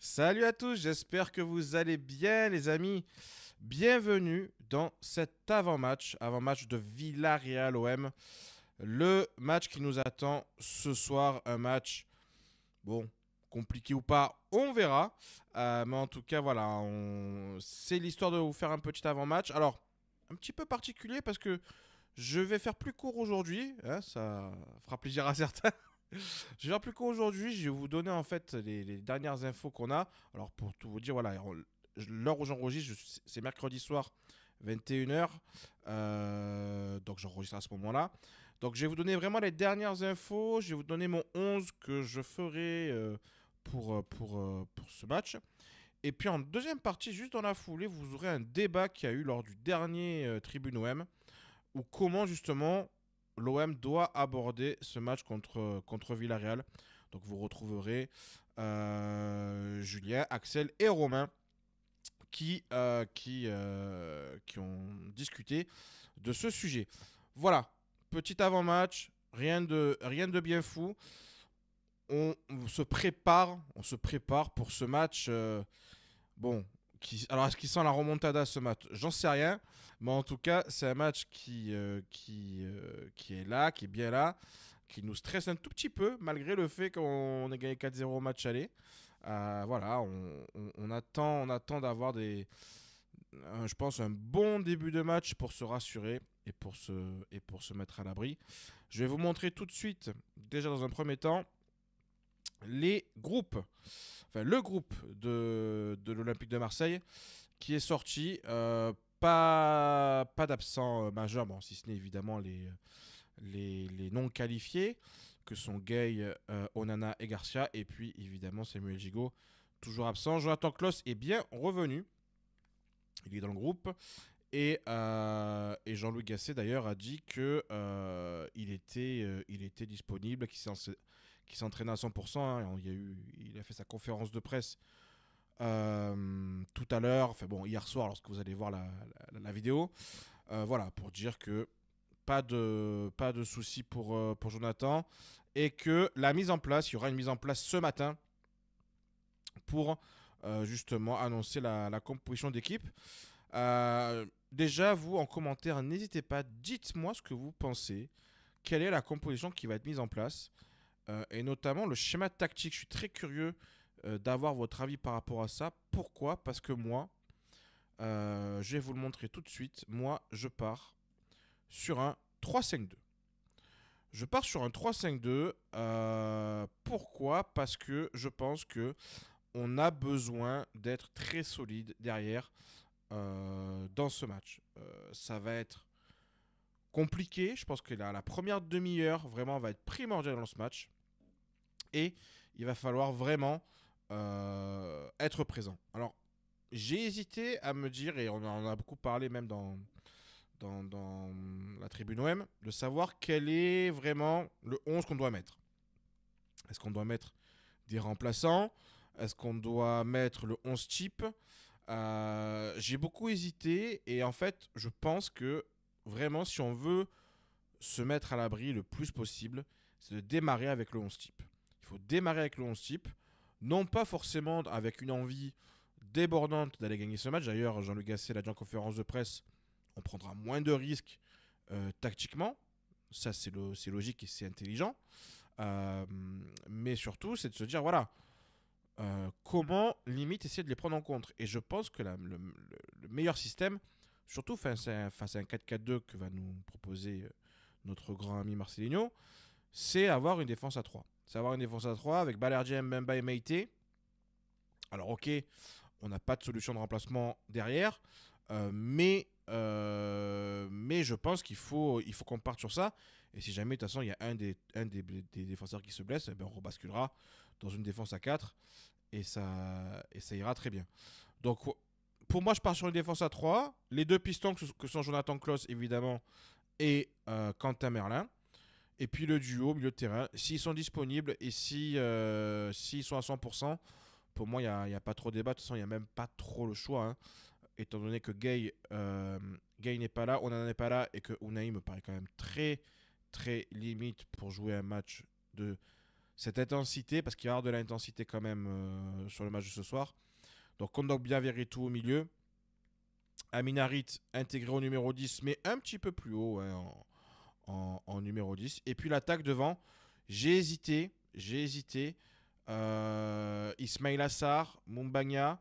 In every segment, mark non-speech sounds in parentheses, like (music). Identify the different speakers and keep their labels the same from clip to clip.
Speaker 1: Salut à tous, j'espère que vous allez bien les amis. Bienvenue dans cet avant-match, avant-match de Villarreal OM. Le match qui nous attend ce soir, un match, bon, compliqué ou pas, on verra. Euh, mais en tout cas, voilà, c'est l'histoire de vous faire un petit avant-match. Alors, un petit peu particulier parce que je vais faire plus court aujourd'hui, hein, ça fera plaisir à (laughs) certains. Je vais plus qu'aujourd'hui Je vais vous donner en fait les, dernières infos qu'on a. Alors pour tout vous dire, voilà, l'heure où j'enregistre, c'est mercredi soir, 21h. Euh, donc j'enregistre à ce moment-là. Donc je vais vous donner vraiment les dernières infos. Je vais vous donner mon 11 que je ferai euh, pour, euh, pour, pour ce match. Et puis en deuxième partie, juste dans la foulée, vous aurez un débat qui a eu lors du dernier Tribune OM, où comment justement l'OM doit aborder ce match contre, contre Villarreal. Donc vous retrouverez euh, Julien, Axel et Romain qui, euh, qui, euh, qui ont discuté de ce sujet. Voilà, petit avant-match, rien de, rien de bien fou. se prépare, on se prépare pour ce match. bon, alors, est-ce qu'il sent la remontada ce match J'en sais rien. Mais en tout cas, c'est un match qui, euh, qui, euh, qui est là, qui est bien là, qui nous stresse un tout petit peu, malgré le fait qu'on ait gagné 4-0 au match aller. Euh, voilà, on, attend, on attend d'avoir des. je pense un bon début de match pour se rassurer et pour se, et pour se mettre à l'abri. Je vais vous montrer tout de suite, déjà dans un premier temps, les groupes enfin le groupe de, l'Olympique de Marseille qui est sorti. Euh, pas pas d'absent euh, majeur, bon, si ce n'est évidemment les, les, les, non qualifiés, que sont Gay, euh, Onana et Garcia, et puis évidemment Samuel Gigot, toujours absent. Jonathan Kloss est bien revenu, il est dans le groupe, et, Jean-Louis Gasset d'ailleurs a dit que il, était, il était disponible, qu'il s'est qui s'entraînait à 100%. Hein, il, a fait sa conférence de presse euh, tout à l'heure, enfin bon, hier soir, lorsque vous allez voir la, vidéo. Euh, voilà, pour dire que pas de, pas de soucis pour, euh, pour Jonathan et que la mise en place, il y aura une mise en place ce matin pour justement annoncer la composition d'équipe. déjà, vous en commentaire, n'hésitez pas, dites-moi ce que vous pensez. Quelle est la composition qui va être mise en place euh, et notamment le schéma tactique. Je suis très curieux euh, d'avoir votre avis par rapport à ça. Pourquoi Parce que moi, euh, je vais vous le montrer tout de suite. Moi, je pars sur un 3-5-2. Je pars sur un 3-5-2. pourquoi Parce que je pense que on a besoin d'être très solide derrière dans ce match. ça va être compliqué. Je pense que la, la première demi-heure vraiment va être primordiale dans ce match et il va falloir vraiment euh, être présent. Alors, j'ai hésité à me dire, et on en a beaucoup parlé même dans, dans, la tribune OM, de savoir quel est vraiment le 11 qu'on doit mettre. Est-ce qu'on doit mettre des remplaçants Est-ce qu'on doit mettre le 11 type euh, J'ai beaucoup hésité et en fait, je pense que vraiment, si on veut se mettre à l'abri le plus possible, c'est de démarrer avec le 11 type faut démarrer avec le 11 type, non pas forcément avec une envie débordante d'aller gagner ce match. D'ailleurs, Jean-Luc Gasset l'a dit en conférence de presse, on prendra moins de risques euh, tactiquement. Ça, c'est logique et c'est intelligent. Euh, mais surtout, c'est de se dire, voilà, euh, comment limite essayer de les prendre en compte. Et je pense que le, meilleur système, surtout face à, face à un 4-4-2 que va nous proposer notre grand ami Marcelinho, c'est avoir une défense à 3. C'est-à-dire avoir une défense à 3 avec Balerji, Mbemba et Meite. Alors ok, on n'a pas de solution de remplacement derrière, euh, mais, euh, mais je pense qu'il faut, il faut qu'on parte sur ça. Et si jamais, de toute façon, il y a un des, des, défenseurs qui se blesse, eh ben, on rebasculera dans une défense à 4 et ça, ira très bien. Donc pour moi, je pars sur une défense à 3. Les deux pistons que, sont Jonathan Kloss, évidemment, et euh, Quentin Merlin. Et puis le duo, milieu de terrain, s'ils sont disponibles et euh, s'ils si, sont à 100%, pour moi, il n'y a, pas trop de débat. De toute façon, il n'y a même pas trop le choix. Hein. Étant donné que Gay, euh, Gay n'est pas là, Onana n'est pas là et que Unai me paraît quand même très, très limite pour jouer un match de cette intensité, parce qu'il va y avoir de l'intensité quand même euh, sur le match de ce soir. Donc Kondogbia, tout au milieu. Aminarit intégré au numéro 10, mais un petit peu plus haut. Hein, en en, numéro 10. Et puis l'attaque devant, j'ai hésité, j'ai hésité. Euh, Ismail Assar, Mumbagna,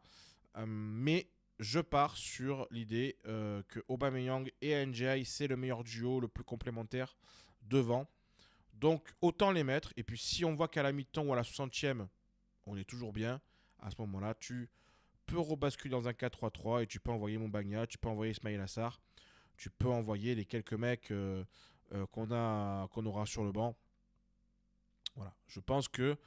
Speaker 1: euh, mais je pars sur l'idée euh, que Aubameyang et NJI, c'est le meilleur duo, le plus complémentaire devant. Donc autant les mettre. Et puis si on voit qu'à la mi-temps ou à la 60e, on est toujours bien, à ce moment-là, tu peux rebasculer dans un 4-3-3 et tu peux envoyer Mumbagna, tu peux envoyer Ismail Assar, tu peux envoyer les quelques mecs, euh, euh, qu'on a qu'on aura sur le banc. Voilà, je pense que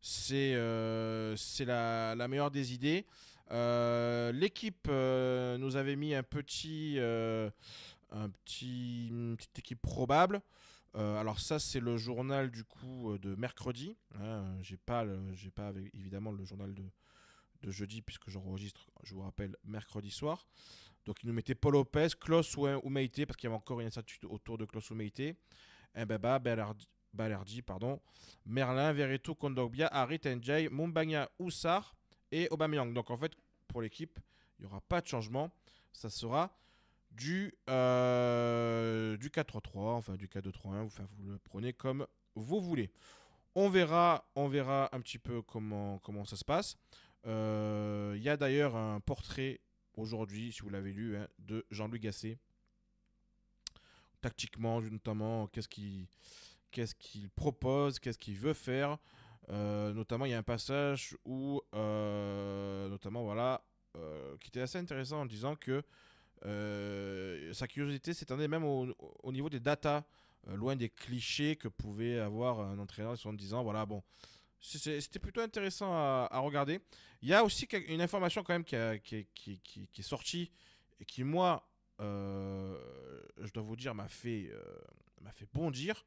Speaker 1: c'est euh, la, meilleure des idées. Euh, l'équipe nous avait mis un petit, un petit une petite équipe probable. alors ça c'est le journal du coup de mercredi. Hein, j'ai pas j'ai pas évidemment le journal de, de jeudi puisque j'enregistre, je vous rappelle, mercredi soir. Donc, il nous mettait Paul Lopez, Klaus ou Meite parce qu'il y avait encore une incertitude autour de Klaus Umeite. Mbaba, Ballardi, pardon, Merlin, Veretout, Kondogbia, Harit, Njai, Mumbagna, Oussar et Aubameyang. Donc, en fait, pour l'équipe, il n'y aura pas de changement. Ça sera du, euh, du 4-3-3, enfin du 4-2-3-1. Enfin, vous le prenez comme vous voulez. On verra, on verra un petit peu comment, comment ça se passe. Euh, il y a d'ailleurs un portrait aujourd'hui, si vous l'avez lu, hein, de Jean-Louis Gasset. Tactiquement, notamment, qu'est-ce qu'il propose, qu'est-ce qu'il veut faire. Euh, notamment, il y a un passage où, euh, notamment, voilà, euh, qui était assez intéressant en disant que sa curiosité s'étendait même au, au, niveau des datas, loin des clichés que pouvait avoir un entraîneur en disant, voilà, bon, c'était plutôt intéressant à, regarder. Il y a aussi une information quand même qui, qui, qui, qui, est sortie et qui, moi, euh, je dois vous dire, m'a fait, euh, m'a fait bondir.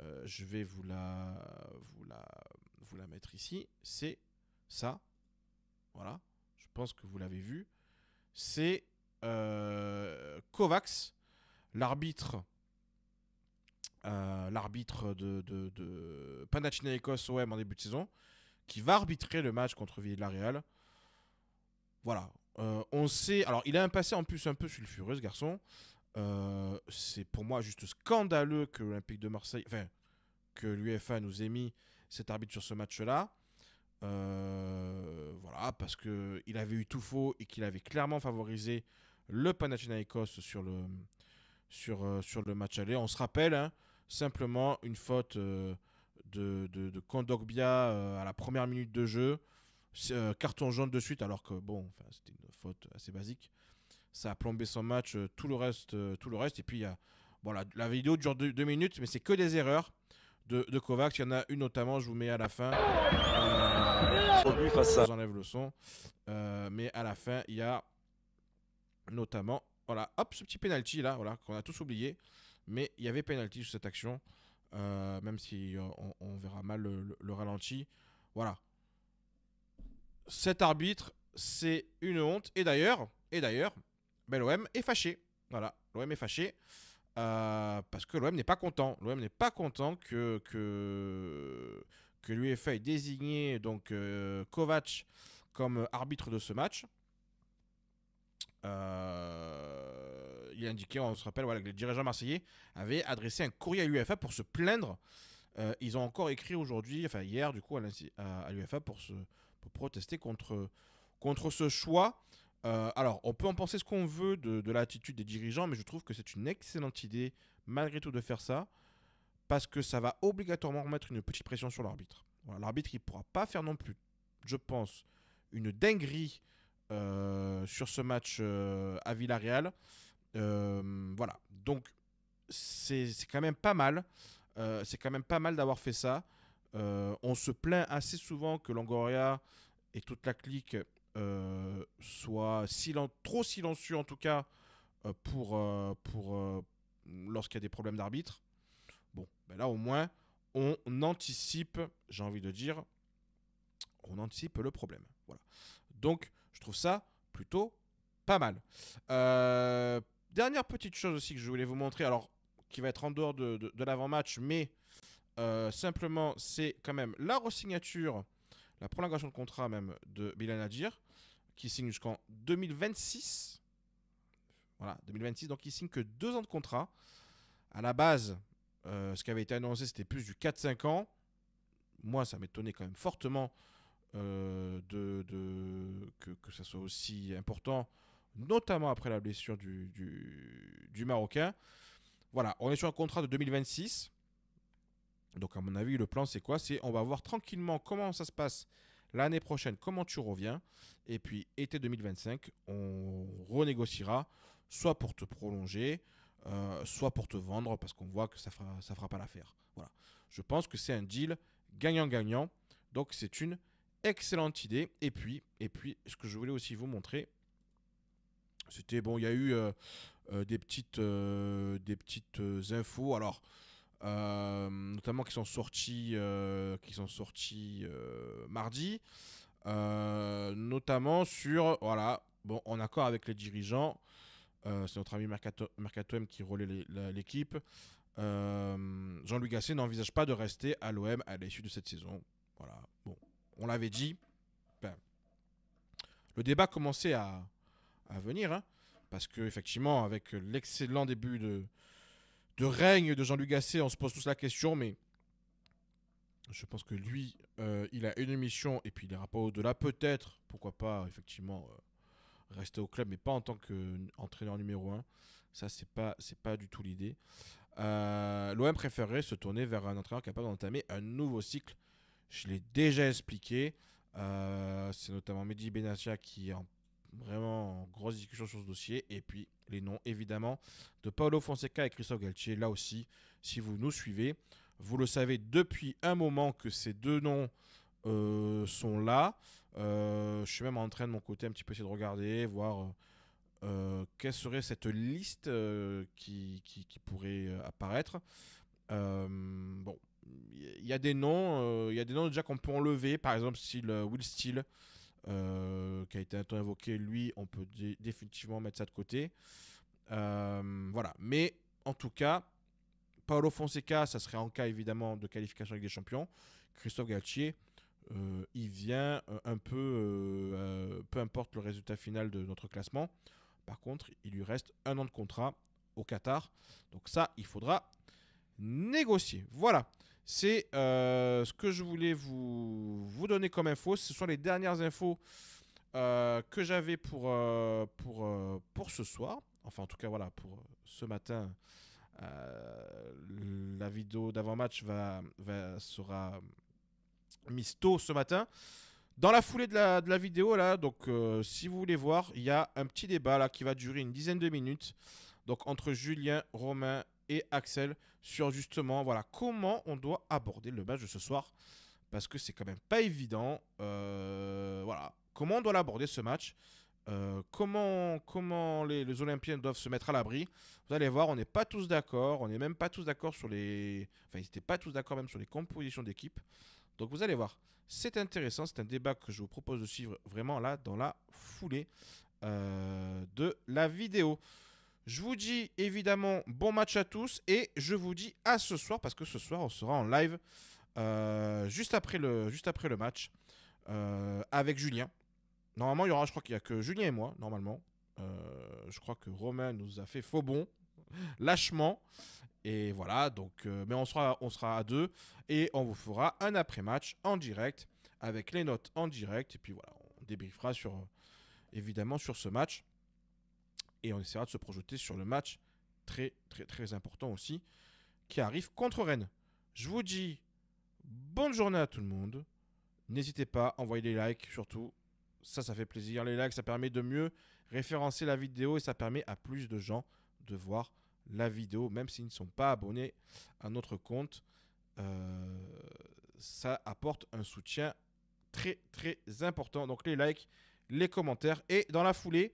Speaker 1: Euh, je vais vous la, vous la, vous la mettre ici. C'est ça. Voilà. Je pense que vous l'avez vu. C'est Kovacs, l'arbitre euh, l'arbitre de, de, de Panathinaikos OM en début de saison, qui va arbitrer le match contre Villarreal. Voilà. Euh, on sait. Alors, il a un passé en plus un peu sulfureux, ce garçon. Euh, c'est pour moi juste scandaleux que l'Olympique de Marseille. Enfin, que l'UFA nous ait mis cet arbitre sur ce match-là. voilà, parce que Il avait eu tout faux et qu'il avait clairement favorisé le Panathinaikos sur le, sur, sur le match aller. On se rappelle, hein, simplement une faute euh, de, de, Kondogbia euh, à la première minute de jeu. Euh, carton jaune de suite, alors que bon, c'était une faute assez basique. Ça a plombé son match, tout le reste. tout le reste. Et puis, y a, voilà la, vidéo dure deux, minutes, mais c'est que des erreurs de, de Kovacs. Il y en a une notamment, je vous mets à la fin. vous enlève le son. mais à la fin, il y a notamment, voilà, hop, ce petit penalty là, voilà, qu'on a tous oublié. Mais il y avait penalty sur cette action, euh, même si euh, on, verra mal le, ralenti. Voilà. Cet arbitre, c'est une honte. Et d'ailleurs, et d'ailleurs, ben, l'OM est fâché. Voilà, l'OM est fâché. Euh, parce que l'OM n'est pas content. L'OM n'est pas content que, que, ait désigné donc, Kovac comme arbitre de ce match. Euh, il indiqué, on se rappelle, voilà, que les dirigeants marseillais avaient adressé un courrier à l'UFA pour se plaindre. Euh, ils ont encore écrit aujourd'hui, enfin hier du coup, à l'UFA pour, se, protester contre, contre ce choix. Euh, alors, on peut en penser ce qu'on veut de, de l'attitude des dirigeants, mais je trouve que c'est une excellente idée, malgré tout, de faire ça, parce que ça va obligatoirement remettre une petite pression sur l'arbitre. L'arbitre, il ne pourra pas faire non plus, je pense, une dinguerie euh, sur ce match à Villarreal. Euh, voilà. Donc, c'est quand même pas mal. Euh, c'est quand même pas mal d'avoir fait ça. Euh, on se plaint assez souvent que l'angoria et toute la clique soient trop silencieux en tout cas pour, pour lorsqu'il y a des problèmes d'arbitre. Bon, ben là au moins on anticipe, j'ai envie de dire, on anticipe le problème. Voilà. Donc je trouve ça plutôt pas mal. Dernière petite chose aussi que je voulais vous montrer, alors qui va être en dehors de, l'avant-match, mais euh, simplement c'est quand même la re-signature, la prolongation de contrat même de Bilal Nadir, qui signe jusqu'en 2026. Voilà, 2026, donc il signe que deux ans de contrat. À la base, euh, ce qui avait été annoncé, c'était plus du 4-5 ans. Moi, ça m'étonnait quand même fortement euh, de, que, que ça soit aussi important notamment après la blessure du, Marocain. Voilà, on est sur un contrat de 2026. Donc à mon avis, le plan c'est quoi C'est on va voir tranquillement comment ça se passe l'année prochaine, comment tu reviens. Et puis été 2025, on renégociera soit pour te prolonger, euh, soit pour te vendre parce qu'on voit que ça fera, ça fera pas l'affaire. Voilà. Je pense que c'est un deal gagnant-gagnant. Donc c'est une excellente idée. Et puis, et puis, ce que je voulais aussi vous montrer, c'était bon, il y a eu euh, euh, des petites, euh, des petites infos. Alors, notamment qui sont sorties, qui sont mardi, notamment sur, voilà, bon, en accord avec les dirigeants, c'est notre ami Mercato, M qui relaie l'équipe. Jean-Louis Gasset n'envisage pas de rester à l'OM à l'issue de cette saison. Voilà. Bon, on l'avait dit. Ben, le débat commençait à, à venir. Hein. parce que effectivement, avec l'excellent début de, de règne de Jean-Luc Gasset, on se pose tous la question, mais je pense que lui, euh, il a une mission et puis il n'ira pas au-delà. Peut-être, pourquoi pas, effectivement, euh, rester au club, mais pas en tant qu'entraîneur numéro un. Ça, c'est pas, c'est pas du tout l'idée. Euh, L'OM préférerait se tourner vers un entraîneur capable d'entamer un nouveau cycle. Je l'ai déjà expliqué. c'est notamment Mehdi Benatia qui en Vraiment, grosse discussion sur ce dossier. Et puis, les noms, évidemment, de Paolo Fonseca et Christophe Galtier. Là aussi, si vous nous suivez, vous le savez depuis un moment que ces deux noms euh, sont là. Euh, je suis même en train de mon côté un petit peu essayer de regarder, voir euh, quelle serait cette liste qui, qui, pourrait apparaître. bon, il y a des noms, il y a des noms déjà qu'on peut enlever, par exemple Will Steele, euh, qui a été un temps évoqué, lui, on peut définitivement mettre ça de côté. Euh, voilà. Mais en tout cas, Paolo Fonseca, ça serait en cas évidemment de qualification avec des champions. Christophe Galtier, euh, il vient un peu, peu importe le résultat final de notre classement. Par contre, il lui reste un an de contrat au Qatar. Donc ça, il faudra négocier. Voilà. C'est euh, ce que je voulais vous, vous donner comme info. Ce sont les dernières infos euh, que j'avais pour, euh, pour, pour ce soir. Enfin, en tout cas, voilà, pour ce matin, la vidéo d'avant-match va, sera mise tôt ce matin. Dans la foulée de la, vidéo, là, donc si vous voulez voir, il y a un petit débat là qui va durer une dizaine de minutes. Donc entre Julien, Romain et Axel sur justement voilà comment on doit aborder le match de ce soir parce que c'est quand même pas évident. Euh, voilà comment on doit l'aborder ce match. Euh, comment comment les, les, Olympiens doivent se mettre à l'abri. Vous allez voir, on n'est pas tous d'accord. On n'est même pas tous d'accord sur les. Enfin, pas tous d'accord même sur les compositions d'équipe. Donc vous allez voir, c'est intéressant. C'est un débat que je vous propose de suivre vraiment là dans la foulée euh, de la vidéo. Je vous dis évidemment bon match à tous et je vous dis à ce soir parce que ce soir on sera en live euh, juste, après le, juste après le match euh, avec Julien. Normalement il y aura, je crois qu'il n'y a que Julien et moi normalement. Euh, je crois que Romain nous a fait faux bon, (laughs) lâchement. Et voilà, donc, mais on sera, on sera à deux et on vous fera un après-match en direct avec les notes en direct. Et puis voilà, on débriefera sur, évidemment sur ce match. Et on essaiera de se projeter sur le match très, très, très important aussi qui arrive contre Rennes. Je vous dis bonne journée à tout le monde. N'hésitez pas, à envoyer des likes surtout. Ça, ça fait plaisir. Les likes, ça permet de mieux référencer la vidéo et ça permet à plus de gens de voir la vidéo, même s'ils ne sont pas abonnés à notre compte. Euh, ça apporte un soutien très très important. Donc les likes, les commentaires et dans la foulée,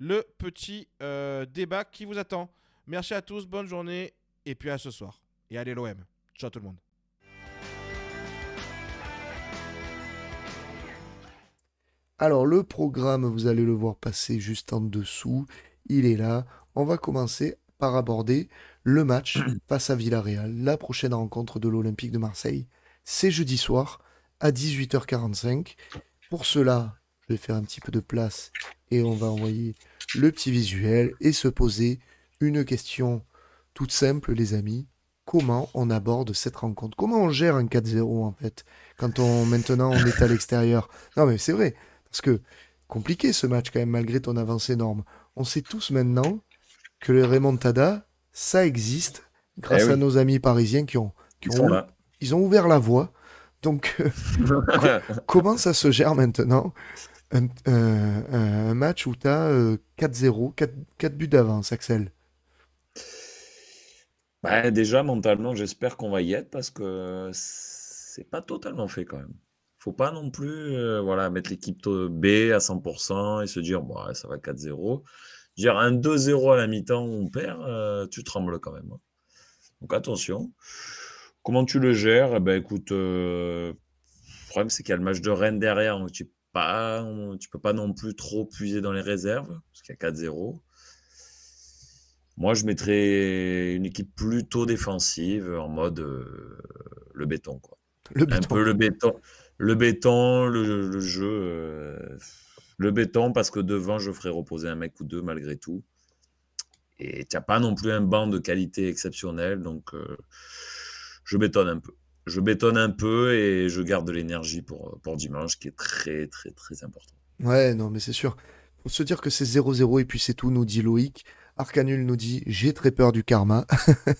Speaker 1: le petit euh, débat qui vous attend. Merci à tous, bonne journée et puis à ce soir. Et allez l'OM. Ciao tout le monde.
Speaker 2: Alors le programme, vous allez le voir passer juste en dessous. Il est là. On va commencer par aborder le match (clears throat) face à Villarreal. La prochaine rencontre de l'Olympique de Marseille, c'est jeudi soir à 18h45. Pour cela, je vais faire un petit peu de place et on va envoyer le petit visuel et se poser une question toute simple, les amis. Comment on aborde cette rencontre Comment on gère un 4-0 en fait Quand on maintenant on est à l'extérieur. Non mais c'est vrai, parce que compliqué ce match quand même malgré ton avance énorme. On sait tous maintenant que le Raymond Tada ça existe grâce eh à nos amis parisiens qui ont ouvert la voie. Donc, euh, (laughs) comment ça se gère maintenant euh, un, match où tu as 4-0, 4, buts d'avance, Axel
Speaker 3: bah, déjà, mentalement, j'espère qu'on va y être parce que c'est pas totalement fait quand même. Faut pas non plus euh, voilà, mettre l'équipe B à 100% et se dire bah ça va 4-0. Dire un 2-0 à la mi-temps, où on perd, euh, tu trembles quand même. Hein. Donc attention. Comment tu le gères eh ben, écoute, le problème c'est qu'il y a le match de Rennes derrière, donc tu tu peux pas non plus trop puiser dans les réserves, parce qu'il y a 4-0. Moi, je mettrais une équipe plutôt défensive, en mode euh, le béton. Quoi. Le un peu le béton. Le béton, le, jeu. Euh, le béton, parce que devant, je ferai reposer un mec ou deux malgré tout. Et tu n'as pas non plus un banc de qualité exceptionnelle, donc euh, je bétonne un peu je bétonne un peu et je garde de l'énergie pour, euh, pour dimanche, qui est très, très, très important.
Speaker 2: Ouais, non, mais c'est sûr. Faut se dire que c'est 0-0 et puis c'est tout, nous dit Loïc. Arcanul nous dit J'ai très peur du karma.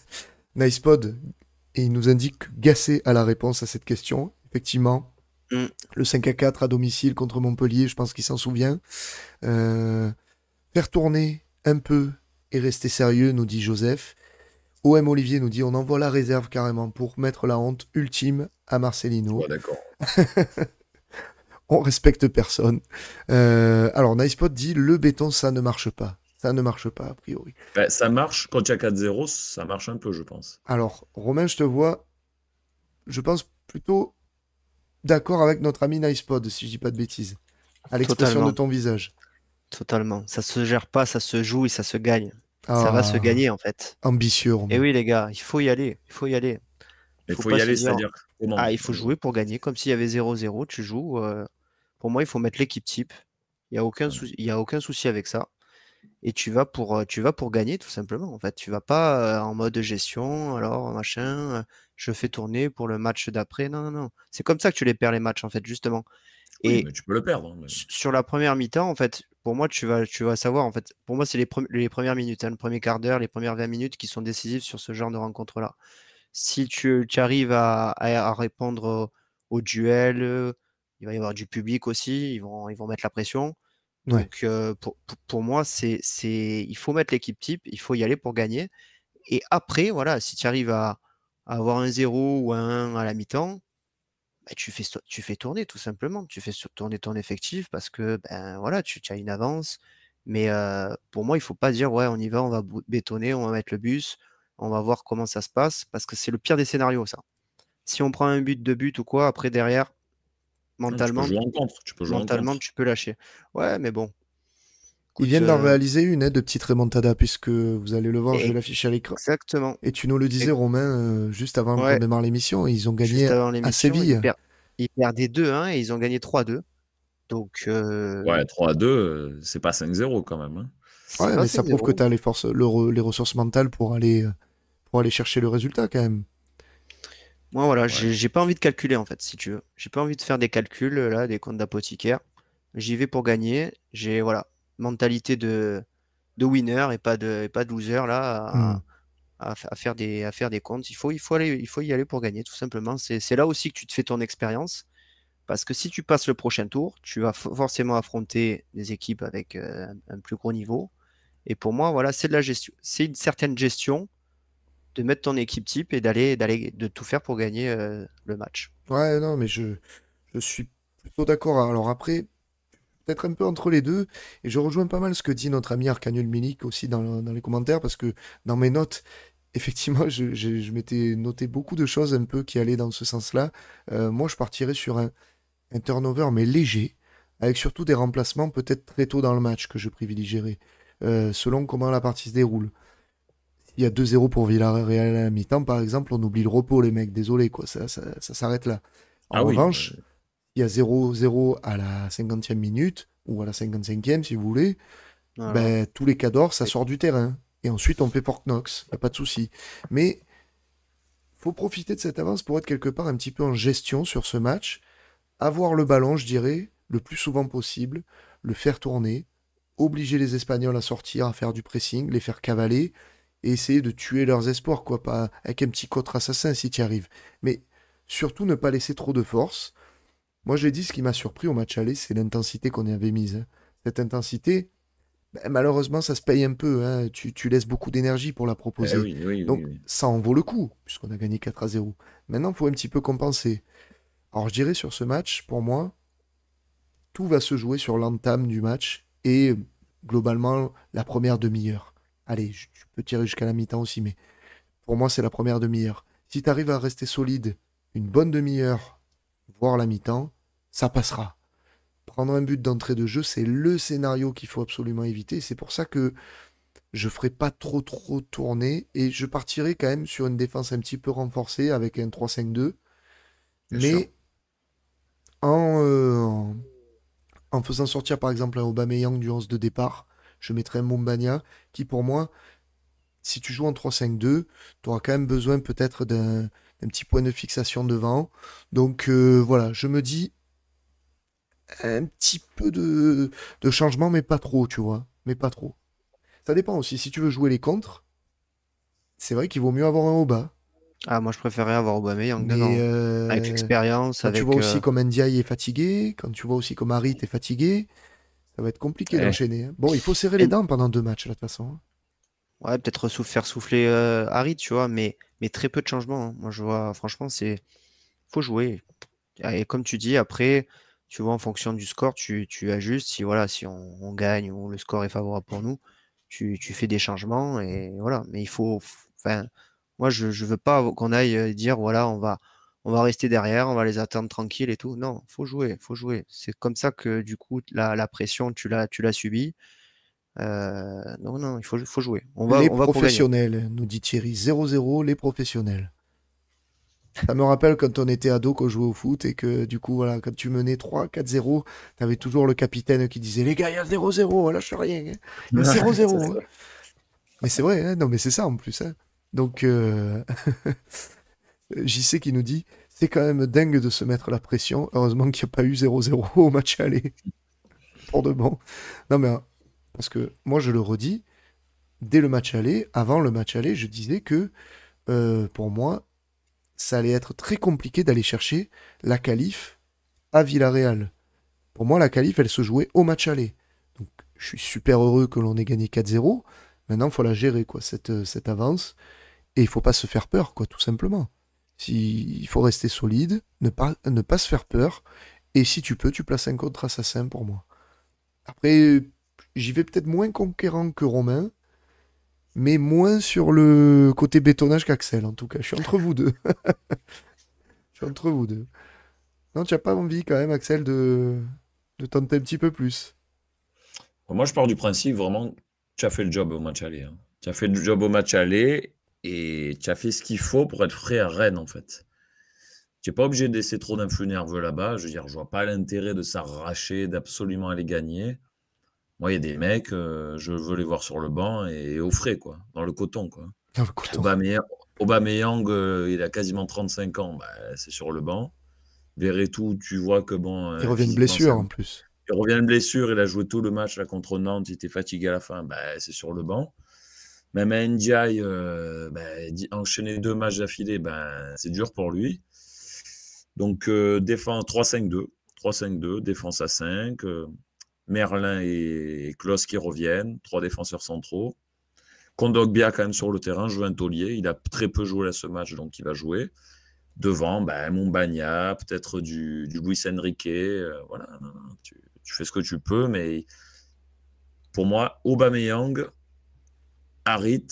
Speaker 2: (laughs) Nicepod, et il nous indique Gassé à la réponse à cette question. Effectivement, mm. le 5 à 4 à domicile contre Montpellier, je pense qu'il s'en souvient. Euh, faire tourner un peu et rester sérieux, nous dit Joseph. OM Olivier nous dit on envoie la réserve carrément pour mettre la honte ultime à Marcelino. d'accord. (laughs) on respecte personne. Euh, alors, NicePod dit le béton, ça ne marche pas. Ça ne marche pas, a priori.
Speaker 3: Ben, ça marche quand il y a 4-0, ça marche un peu, je pense.
Speaker 2: Alors, Romain, je te vois, je pense plutôt d'accord avec notre ami Nicepod, si je dis pas de bêtises, à l'expression de
Speaker 4: ton visage. Totalement. Ça se gère pas, ça se joue et ça se gagne ça va se ah. gagner en fait. Ambitieux. Et eh oui les gars, il faut y aller, il faut y aller. Il faut, y aller, c'est-à-dire ah, il faut jouer pour gagner, comme s'il y avait 0-0, tu joues. Euh, pour moi, il faut mettre l'équipe type. Il n'y a, aucun souci... il a aucun souci avec ça. Et tu vas pour, euh, tu vas pour gagner tout simplement. En fait, tu vas pas euh, en mode gestion. Alors machin, je fais tourner pour le match d'après. Non, non, non. C'est comme ça que tu les perds les matchs en fait justement. Oui, Et mais tu peux le perdre. Hein, sur la première mi-temps, en fait, pour moi, tu vas, tu vas savoir. En fait, pour moi, c'est les, les, premières minutes, hein, le premier quart d'heure, les premières 20 minutes qui sont décisives sur ce genre de rencontre-là. Si tu, arrives à, répondre au duel, euh, il va y avoir du public aussi, ils vont, ils vont mettre la pression. Donc, euh, pour, pour, moi, c'est, il faut mettre l'équipe type, il faut y aller pour gagner. Et après, voilà, si tu arrives à, avoir un 0 ou un 1 à la mi-temps, bah, tu, fais, tu fais tourner tout simplement. Tu fais tourner ton effectif parce que ben, voilà, tu, as une avance. Mais pour moi, il ne faut pas dire ouais, on y va, on va bétonner, on va mettre le bus, on va voir comment ça se passe, parce que c'est le pire des scénarios, ça. Si on prend un but, de but ou quoi, après derrière, ah, mentalement, tu peux, mentalement, tu peux lâcher. Ouais, mais bon,
Speaker 2: ils viennent d'en euh, réaliser une hein, de petite remontada, puisque vous allez le voir, je l'affiche à l'écran. Exactement. Et tu nous le disais, Romain, euh, juste avant de qu'on démarre l'émission, ils ont gagné à Séville.
Speaker 4: Ils, perdaient 2-1 hein, et ils ont gagné 3-2. Donc.
Speaker 3: Euh, ouais, 3-2, c'est pas 5-0 quand même. Hein. Ouais, mais ça prouve que tu as
Speaker 2: les, forces, les ressources mentales pour aller, pour aller chercher le résultat quand même.
Speaker 3: Moi, voilà,
Speaker 4: j'ai pas envie de calculer en fait, si tu veux. J'ai pas envie de faire des calculs, là, des comptes d'apothicaire. J'y vais pour gagner. J'ai, voilà, mentalité de, de winner et pas de, pas de loser là hmm. à, faire des, à faire des comptes. Il faut, il, faut aller, il faut y aller pour gagner, tout simplement. C'est là aussi que tu te fais ton expérience. Parce que si tu passes le prochain tour, tu vas forcément affronter des équipes avec euh, un plus gros niveau. Et pour moi, voilà, c'est de la gestion, c'est une certaine gestion de mettre ton équipe type et d'aller, d'aller, de tout faire pour gagner euh,
Speaker 2: le match. Ouais, non, mais je, je suis plutôt d'accord. Alors après, peut-être un peu entre les deux. Et je rejoins pas mal ce que dit notre ami Arcanul Milik aussi dans, les commentaires, parce que dans mes notes, effectivement, je, m'étais noté beaucoup de choses un peu qui allaient dans ce sens-là. Euh, moi, je partirais sur un, turnover, mais léger, avec surtout des remplacements peut-être très tôt dans le match que je privilégierai euh, selon comment la partie se déroule. il y a 2-0 pour Villarreal à la mi-temps, par exemple, on oublie le repos, les mecs, désolé, quoi, ça, ça, ça s'arrête là. En ah revanche, à 0-0 à la 50e minute, ou à la 55e si vous voulez, ben, tous les d'or ça sort du terrain. Et ensuite, on paie pour Knox il a pas de souci. Mais faut profiter de cette avance pour être quelque part un petit peu en gestion sur ce match, avoir le ballon, je dirais, le plus souvent possible, le faire tourner, obliger les Espagnols à sortir, à faire du pressing, les faire cavaler, et essayer de tuer leurs espoirs, quoi, pas avec un petit contre assassin si tu arrives. Mais surtout ne pas laisser trop de force, moi, j'ai dit, ce qui m'a surpris au match aller, c'est l'intensité qu'on avait mise. Hein. Cette intensité, ben, malheureusement, ça se paye un peu. Hein. Tu, laisses beaucoup d'énergie pour la proposer. Eh Donc, ça en vaut le coup, puisqu'on a gagné 4 à 0. Maintenant, il faut un petit peu compenser. Alors, je dirais sur ce match, pour moi, tout va se jouer sur l'entame du match et globalement la première demi-heure. Allez, tu peux tirer jusqu'à la mi-temps aussi, mais pour moi, c'est la première demi-heure. Si tu arrives à rester solide une bonne demi-heure, voire la mi-temps, ça passera. Prendre un but d'entrée de jeu, c'est le scénario qu'il faut absolument éviter. C'est pour ça que je ne ferai pas trop trop tourner et je partirai quand même sur une défense un petit peu renforcée avec un 3-5-2. Mais en, euh, en, faisant sortir par exemple un Aubameyang du 11 de départ, je mettrai un Mumbania qui pour moi, si tu joues en 3-5-2, tu auras quand même besoin peut-être d'un petit point de fixation devant. Donc euh, voilà, je me dis un petit peu de, changement, mais pas trop, tu vois. Mais pas trop. Ça dépend aussi. Si tu veux jouer les contres, c'est vrai qu'il vaut mieux avoir un au bas. Ah, moi je préférais avoir Obame, mais euh, Avec l'expérience. Quand tu vois aussi euh, comme Ndiaye est fatigué, quand tu vois aussi comme Harit est fatigué, ça va être compliqué eh. d'enchaîner. Hein. Bon, il faut serrer les dents pendant deux matchs, là, de toute façon. Hein.
Speaker 4: Ouais, peut-être faire souffler harry euh, Harit, tu vois, mais, mais très peu de changement hein. Moi je vois, franchement, c'est. faut jouer. Et comme tu dis, après, tu vois, en fonction du score, tu, tu ajustes. Si voilà, si on, gagne ou le score est favorable pour nous, tu, fais des changements et voilà. Mais il faut, enfin, moi je ne veux pas qu'on aille euh, dire voilà, on va on va rester derrière, on va les attendre tranquille et tout. Non, faut jouer, faut jouer. C'est comme ça que du coup la, pression tu l'as tu l'as subie. Euh, non, non, il faut, faut jouer. On va, les on va professionnels,
Speaker 2: nous dit Thierry. 0-0, les professionnels. Ça me rappelle quand on était ado, qu'on jouait au foot et que du coup, voilà, quand tu menais 3-4-0, tu avais toujours le capitaine qui disait Les gars, il y a 0-0, lâche rien. 0-0. Hein. Hein. Mais c'est vrai, hein, non, mais c'est ça en plus. Donc, euh... (laughs) JC qui nous dit C'est quand même dingue de se mettre la pression. Heureusement qu'il n'y a pas eu 0-0 (laughs) au match aller. Pour de bon. Non, mais parce que moi, je le redis, dès le match aller, avant le match aller, je disais que euh, pour moi, ça allait être très compliqué d'aller chercher la calife à Villarreal. Pour moi, la calife, elle se jouait au match aller. Donc, je suis super heureux que l'on ait gagné 4-0. Maintenant, il faut la gérer, quoi, cette, euh, cette avance. Et il faut pas se faire peur, quoi, tout simplement. Si, il faut rester solide, ne pas, ne pas se faire peur. Et si tu peux, tu places un contre assassin pour moi. Après, j'y vais peut-être moins conquérant que Romain, mais moins sur le côté bétonnage qu'Axel, en tout cas. Je suis entre vous deux. (laughs) Je suis entre vous deux. Non, tu n'as pas envie quand même, Axel, de... de tenter un petit peu
Speaker 3: plus. Moi, je pars du principe vraiment, tu as fait le job au match aller. Hein. Tu as fait le job au match aller et tu as fait ce qu'il faut pour être frais à Rennes, en fait. Tu n'es pas obligé de laisser trop d'influx nerveux là-bas. Je veux dire, je vois pas l'intérêt de s'arracher, d'absolument aller gagner. Moi, il y a des mecs, euh, je veux les voir sur le banc et au frais, quoi, dans le coton. Quoi. Dans le coton. Aubameyang, euh, il a quasiment 35 ans, bah, c'est sur le banc. tout, tu vois que bon. Euh, il revient de blessure en plus. Il revient de blessure, il a joué tout le match contre Nantes, il était fatigué à la fin, bah, c'est sur le banc. Même Ndiaye, bah, enchaîner deux matchs d'affilée, c'est dur pour lui. Donc, défense 3-5-2, 3-5-2, défense à 5. Merlin et Klaus qui reviennent, trois défenseurs centraux. Kondogbia quand même sur le terrain, joue un taulier. Il a très peu joué à ce match, donc il va jouer. Devant, ben, Montbagna, peut-être du, du, Luis Enrique. Euh, voilà, tu, fais ce que tu peux, mais pour moi, Aubameyang, Harit,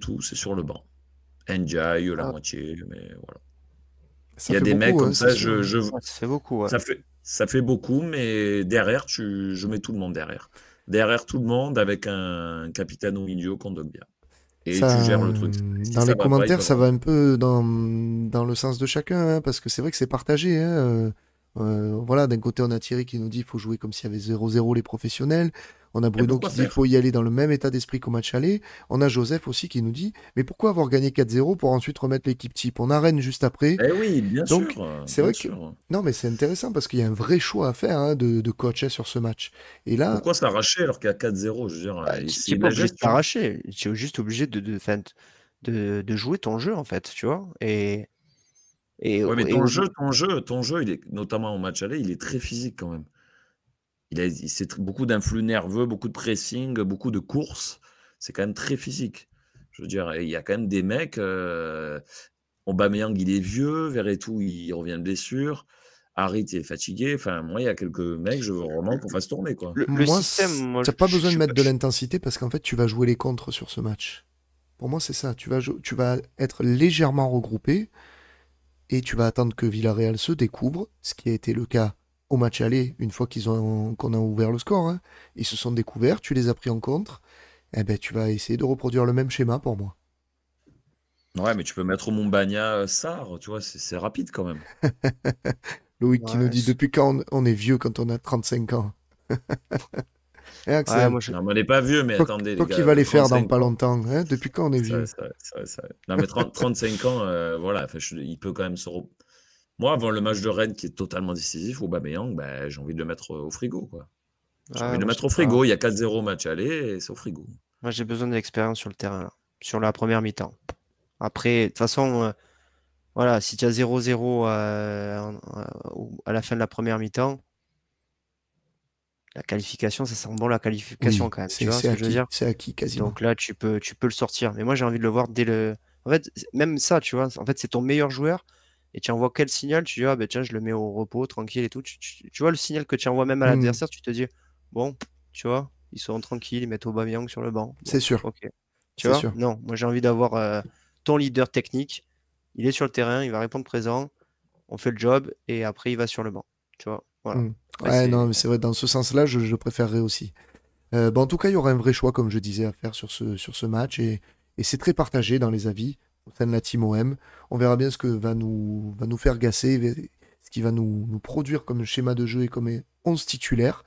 Speaker 3: tout, c'est sur le banc. Ndiaye, la ah. moitié, mais voilà. il y a des mecs comme hein, ça, je, je... Ça beaucoup. Ça fait... Ça fait beaucoup, mais derrière, tu, je mets tout le monde derrière. Derrière tout le monde avec un capitaine ou idiot qu'on donne bien. Et tu gères le truc. Euh, dans les commentaires, ça va
Speaker 2: un peu dans, dans, le sens de chacun, hein, parce que c'est vrai que c'est partagé. Hein, euh, euh, voilà, d'un côté, on a Thierry qui nous dit qu'il faut jouer comme s'il y avait 0-0 les professionnels. On a Bruno qui dit qu'il faut y aller dans le même état d'esprit qu'au match aller. On a Joseph aussi qui nous dit mais pourquoi avoir gagné 4-0 pour ensuite remettre l'équipe type On a juste après. Eh oui,
Speaker 3: bien Donc, euh, C'est vrai que
Speaker 2: non, mais c'est intéressant parce qu'il y a un vrai choix à faire hein, de, coach coacher sur ce match. Et
Speaker 4: là,
Speaker 3: pourquoi s'arracher alors qu'il y a 4-0 Je veux dire, bah, c'est pas obligé
Speaker 2: s'arracher. Hein. Tu es juste
Speaker 4: obligé de de, jouer ton jeu en fait, tu vois. Et ouais, mais ton, jeu,
Speaker 3: ton jeu, ton jeu, il est, notamment au match aller, il est très physique quand même. Il a c'est beaucoup d'influx nerveux, beaucoup de pressing, beaucoup de courses. C'est quand même très physique. Je veux dire, il y a quand même des mecs. Euh, Aubameyang, il est vieux. tout, il revient de blessure. Harit est fatigué. Enfin, moi, il y a quelques mecs, je veux vraiment qu'on fasse tourner. Quoi. Le, système, t'as pas
Speaker 2: besoin de mettre de l'intensité parce qu'en fait, tu vas jouer les contres sur ce match. Pour moi, c'est ça. Tu vas, tu vas être légèrement regroupé et tu vas attendre que Villarreal se découvre, ce qui a été le cas au match aller, une fois qu'ils ont qu'on a ouvert le score, hein. ils se sont découverts, tu les as pris en compte, eh ben tu vas essayer de reproduire le même schéma pour moi.
Speaker 3: Ouais, mais tu peux mettre au Montbagna euh, Sar, tu vois, c'est rapide quand même. (laughs) Loïc qui nous dit depuis
Speaker 2: quand on est vieux quand on a 35 ans. (laughs) moi, je... on n'est pas vieux, mais attendez. Toi qui va les faire dans pas longtemps. Hein, depuis quand on est vieux
Speaker 3: 35 ans, euh, voilà, il peut quand même se. Moi, avant le match de Rennes qui est totalement décisif, au ben, j'ai envie de le mettre au frigo. J'ai ah, envie de le mettre au frigo. Hein. Il y a 4-0 match aller et c'est au frigo.
Speaker 4: Moi, j'ai besoin d'expérience sur le terrain, sur la première mi-temps. Après, de toute façon, euh, voilà, si tu as 0-0 euh, à la fin de la première mi-temps la qualification, ça sent bon la qualification quand même. Tu vois ce que je veux dire C'est acquis quasiment. Donc là, tu peux, tu peux le sortir. Mais moi, j'ai envie de le voir dès le. En fait, même ça, tu vois. En fait, c'est ton meilleur joueur et tu envoies quel signal Tu dis, ah ben tiens, je le mets au repos, tranquille et tout. Tu, vois le signal que tu envoies même à hmm. l'adversaire, tu te dis, bon, tu vois, ils sont tranquilles, ils mettent Aubameyang sur le banc. c'est sûr. Ok. Tu vois Non, moi j'ai envie d'avoir euh, ton leader technique. Il est sur le terrain, il va répondre présent. On fait le job et après il va sur le banc. Tu vois Voilà. Hmm. Ouais,
Speaker 2: non, mais c'est vrai, dans ce sens-là, je, préférerais aussi. Euh, bah, en tout cas, il y aura un vrai choix, comme je disais, à faire sur ce, sur ce match. Et, c'est très partagé dans les avis au sein de la team OM. On verra bien ce que va nous, nous faire gasser, ce qui va nous, nous produire comme schéma de jeu et comme 11 euh, titulaires.